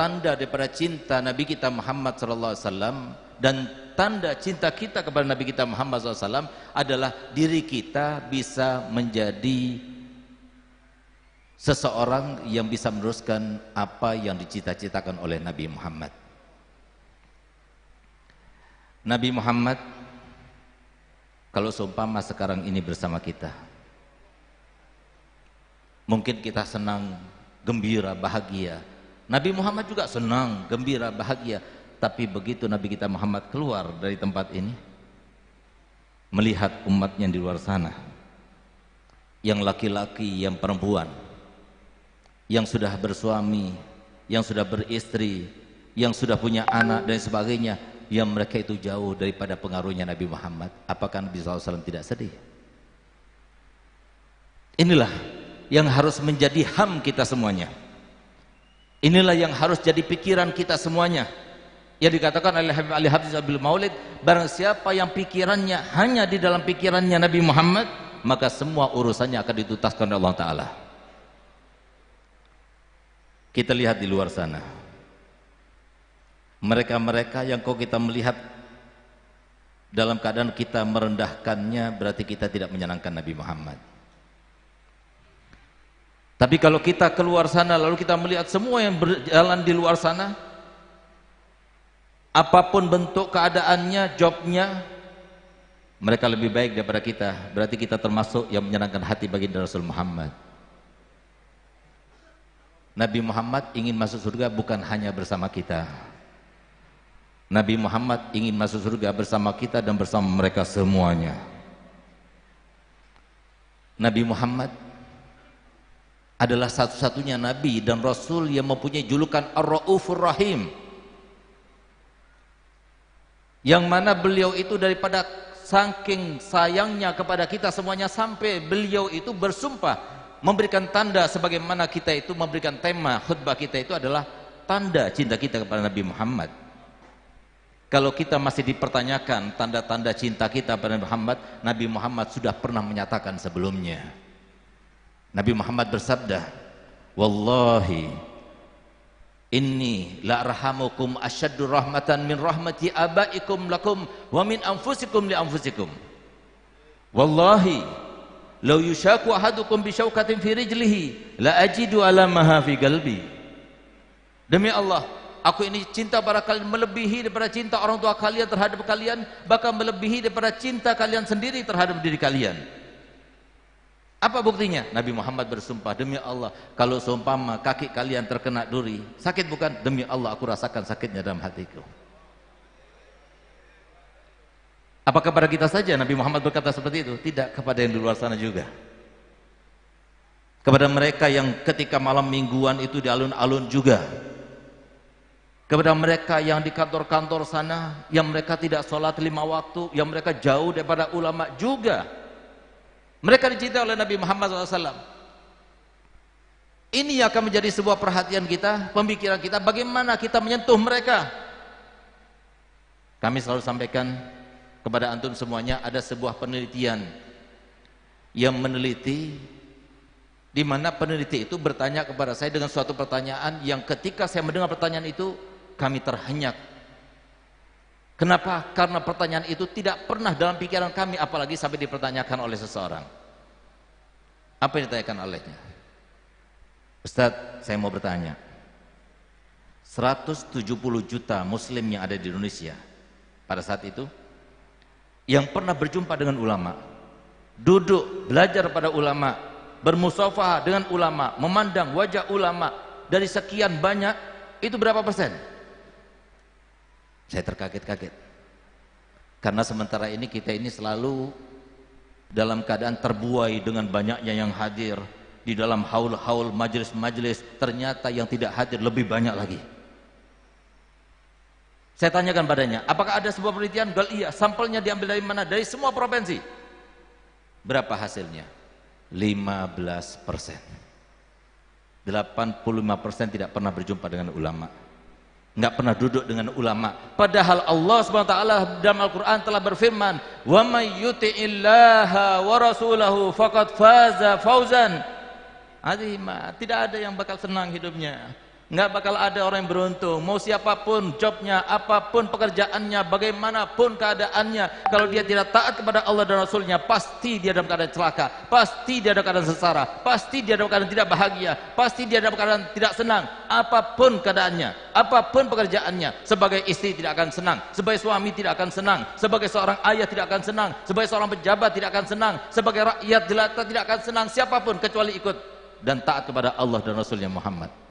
tanda daripada cinta Nabi kita Muhammad sallallahu alaihi wasallam dan tanda cinta kita kepada Nabi kita Muhammad SAW adalah diri kita bisa menjadi seseorang yang bisa meneruskan apa yang dicita-citakan oleh Nabi Muhammad. Nabi Muhammad kalau seumpama sekarang ini bersama kita mungkin kita senang, gembira, bahagia Nabi Muhammad juga senang, gembira, bahagia. Tapi begitu Nabi kita Muhammad keluar dari tempat ini, melihat umatnya di luar sana, yang laki-laki, yang perempuan, yang sudah bersuami, yang sudah beristri, yang sudah punya anak dan sebagainya, yang mereka itu jauh daripada pengaruhnya Nabi Muhammad. Apakah Nabi SAW tidak sedih? Inilah yang harus menjadi ham kita semuanya. Inilah yang harus jadi pikiran kita semuanya. Ya dikatakan oleh Habib Ali Habib Abdul Maulid, barang siapa yang pikirannya hanya di dalam pikirannya Nabi Muhammad, maka semua urusannya akan ditutaskan oleh Allah Ta'ala. Kita lihat di luar sana. Mereka-mereka yang kau kita melihat dalam keadaan kita merendahkannya berarti kita tidak menyenangkan Nabi Muhammad. Tapi kalau kita keluar sana lalu kita melihat semua yang berjalan di luar sana apapun bentuk keadaannya, jobnya mereka lebih baik daripada kita. Berarti kita termasuk yang menyenangkan hati bagi Rasul Muhammad. Nabi Muhammad ingin masuk surga bukan hanya bersama kita. Nabi Muhammad ingin masuk surga bersama kita dan bersama mereka semuanya. Nabi Muhammad adalah satu-satunya nabi dan rasul yang mempunyai julukan Ar-Raufur Rahim. Yang mana beliau itu daripada saking sayangnya kepada kita semuanya sampai beliau itu bersumpah memberikan tanda sebagaimana kita itu memberikan tema khutbah kita itu adalah tanda cinta kita kepada Nabi Muhammad. Kalau kita masih dipertanyakan tanda-tanda cinta kita kepada Nabi Muhammad, Nabi Muhammad sudah pernah menyatakan sebelumnya. Nabi Muhammad bersabda, "Wallahi inni la arhamukum asyaddu rahmatan min rahmati abaikum lakum wa min anfusikum li anfusikum." Wallahi law yushaku ahadukum bi syaukatin fi rijlihi la ajidu alamaha fi galbi. Demi Allah, aku ini cinta para kalian melebihi daripada cinta orang tua kalian terhadap kalian bahkan melebihi daripada cinta kalian sendiri terhadap diri kalian. Apa buktinya? Nabi Muhammad bersumpah demi Allah, kalau seumpama kaki kalian terkena duri, sakit bukan? Demi Allah aku rasakan sakitnya dalam hatiku. Apa kepada kita saja Nabi Muhammad berkata seperti itu? Tidak kepada yang di luar sana juga. Kepada mereka yang ketika malam mingguan itu di alun-alun juga. Kepada mereka yang di kantor-kantor sana, yang mereka tidak sholat lima waktu, yang mereka jauh daripada ulama juga mereka dicintai oleh Nabi Muhammad SAW. Ini akan menjadi sebuah perhatian kita, pemikiran kita, bagaimana kita menyentuh mereka. Kami selalu sampaikan kepada antum semuanya ada sebuah penelitian yang meneliti di mana peneliti itu bertanya kepada saya dengan suatu pertanyaan yang ketika saya mendengar pertanyaan itu kami terhenyak Kenapa? Karena pertanyaan itu tidak pernah dalam pikiran kami apalagi sampai dipertanyakan oleh seseorang. Apa yang ditanyakan olehnya? Ustaz, saya mau bertanya. 170 juta muslim yang ada di Indonesia pada saat itu yang pernah berjumpa dengan ulama, duduk belajar pada ulama, bermusafah dengan ulama, memandang wajah ulama dari sekian banyak itu berapa persen? Saya terkaget-kaget. Karena sementara ini kita ini selalu dalam keadaan terbuai dengan banyaknya yang hadir di dalam haul-haul majelis-majelis ternyata yang tidak hadir lebih banyak lagi saya tanyakan padanya apakah ada sebuah penelitian Gal iya sampelnya diambil dari mana dari semua provinsi berapa hasilnya 15 persen 85 persen tidak pernah berjumpa dengan ulama Tidak pernah duduk dengan ulama. Padahal Allah Subhanahu wa taala dalam Al-Qur'an telah berfirman, "Wa may yuti'illaha wa rasulahu faqad faza fawzan." Adima. tidak ada yang bakal senang hidupnya. nggak bakal ada orang yang beruntung mau siapapun jobnya apapun pekerjaannya bagaimanapun keadaannya kalau dia tidak taat kepada Allah dan Rasulnya pasti dia dalam keadaan celaka pasti dia dalam keadaan sengsara pasti dia dalam keadaan tidak bahagia pasti dia dalam keadaan tidak senang apapun keadaannya apapun pekerjaannya sebagai istri tidak akan senang sebagai suami tidak akan senang sebagai seorang ayah tidak akan senang sebagai seorang pejabat tidak akan senang sebagai rakyat jelata tidak akan senang siapapun kecuali ikut dan taat kepada Allah dan Rasulnya Muhammad